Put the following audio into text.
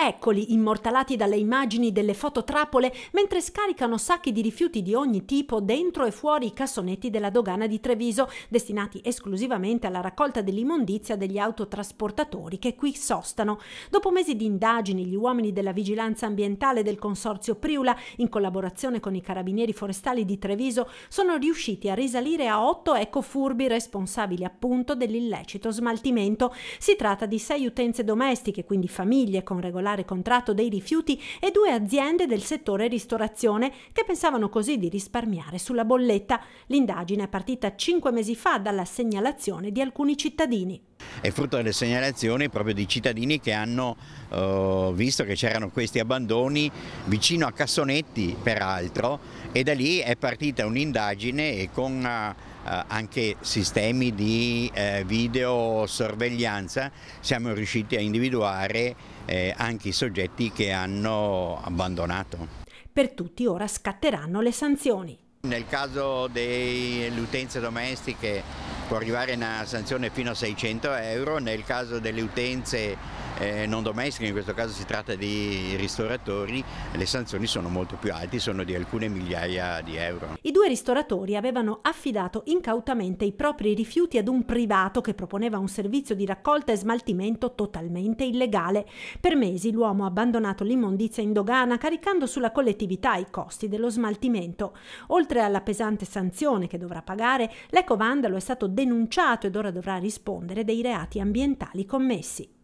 Eccoli, immortalati dalle immagini delle fototrappole, mentre scaricano sacchi di rifiuti di ogni tipo dentro e fuori i cassonetti della dogana di Treviso, destinati esclusivamente alla raccolta dell'immondizia degli autotrasportatori che qui sostano. Dopo mesi di indagini, gli uomini della vigilanza ambientale del Consorzio Priula, in collaborazione con i carabinieri forestali di Treviso, sono riusciti a risalire a otto ecofurbi responsabili appunto dell'illecito smaltimento. Si tratta di sei utenze domestiche, quindi famiglie con regolari particolare contratto dei rifiuti e due aziende del settore ristorazione che pensavano così di risparmiare sulla bolletta. L'indagine è partita cinque mesi fa dalla segnalazione di alcuni cittadini. È frutto delle segnalazioni proprio di cittadini che hanno eh, visto che c'erano questi abbandoni vicino a Cassonetti peraltro e da lì è partita un'indagine e con... Eh, eh, anche sistemi di eh, videosorveglianza siamo riusciti a individuare eh, anche i soggetti che hanno abbandonato. Per tutti ora scatteranno le sanzioni. Nel caso delle utenze domestiche può arrivare una sanzione fino a 600 euro, nel caso delle utenze eh, non domestiche, in questo caso si tratta di ristoratori, le sanzioni sono molto più alte, sono di alcune migliaia di euro. I due ristoratori avevano affidato incautamente i propri rifiuti ad un privato che proponeva un servizio di raccolta e smaltimento totalmente illegale. Per mesi l'uomo ha abbandonato l'immondizia in dogana caricando sulla collettività i costi dello smaltimento. Oltre alla pesante sanzione che dovrà pagare, l'ecovandalo è stato denunciato ed ora dovrà rispondere dei reati ambientali commessi.